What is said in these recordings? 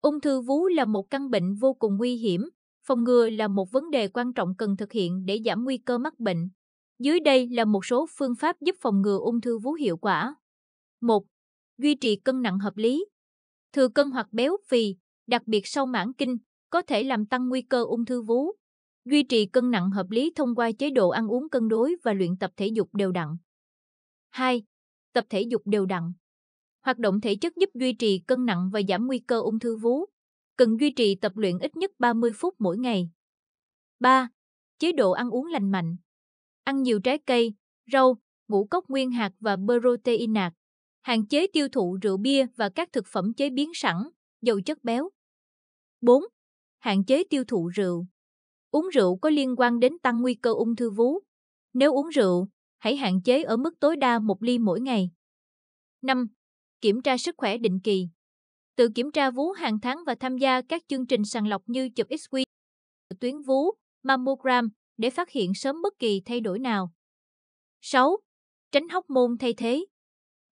Ung thư vú là một căn bệnh vô cùng nguy hiểm, phòng ngừa là một vấn đề quan trọng cần thực hiện để giảm nguy cơ mắc bệnh. Dưới đây là một số phương pháp giúp phòng ngừa ung thư vú hiệu quả. 1. Duy trì cân nặng hợp lý. Thừa cân hoặc béo phì, đặc biệt sau mãn kinh, có thể làm tăng nguy cơ ung thư vú. Duy trì cân nặng hợp lý thông qua chế độ ăn uống cân đối và luyện tập thể dục đều đặn. 2. Tập thể dục đều đặn. Hoạt động thể chất giúp duy trì cân nặng và giảm nguy cơ ung thư vú. Cần duy trì tập luyện ít nhất 30 phút mỗi ngày. 3. Chế độ ăn uống lành mạnh. Ăn nhiều trái cây, rau, ngũ cốc nguyên hạt và protein nạc. Hạn chế tiêu thụ rượu bia và các thực phẩm chế biến sẵn, dầu chất béo. 4. Hạn chế tiêu thụ rượu. Uống rượu có liên quan đến tăng nguy cơ ung thư vú. Nếu uống rượu, hãy hạn chế ở mức tối đa một ly mỗi ngày. 5 kiểm tra sức khỏe định kỳ, tự kiểm tra vú hàng tháng và tham gia các chương trình sàng lọc như chụp x quy tuyến vú, mammogram để phát hiện sớm bất kỳ thay đổi nào. 6. Tránh hóc môn thay thế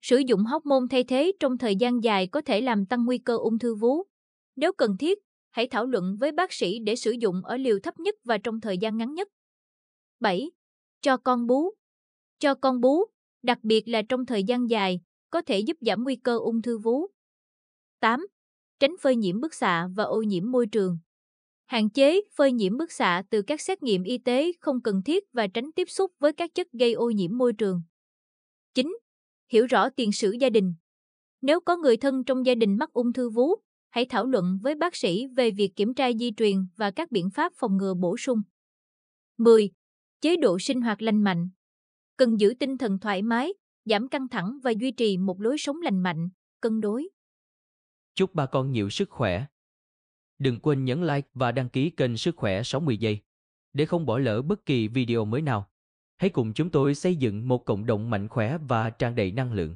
Sử dụng hóc môn thay thế trong thời gian dài có thể làm tăng nguy cơ ung thư vú. Nếu cần thiết, hãy thảo luận với bác sĩ để sử dụng ở liều thấp nhất và trong thời gian ngắn nhất. 7. Cho con bú Cho con bú, đặc biệt là trong thời gian dài, có thể giúp giảm nguy cơ ung thư vú. 8. Tránh phơi nhiễm bức xạ và ô nhiễm môi trường. Hạn chế phơi nhiễm bức xạ từ các xét nghiệm y tế không cần thiết và tránh tiếp xúc với các chất gây ô nhiễm môi trường. 9. Hiểu rõ tiền sử gia đình. Nếu có người thân trong gia đình mắc ung thư vú, hãy thảo luận với bác sĩ về việc kiểm tra di truyền và các biện pháp phòng ngừa bổ sung. 10. Chế độ sinh hoạt lành mạnh. Cần giữ tinh thần thoải mái, giảm căng thẳng và duy trì một lối sống lành mạnh, cân đối. Chúc bà con nhiều sức khỏe. Đừng quên nhấn like và đăng ký kênh Sức khỏe 60 giây để không bỏ lỡ bất kỳ video mới nào. Hãy cùng chúng tôi xây dựng một cộng đồng mạnh khỏe và tràn đầy năng lượng.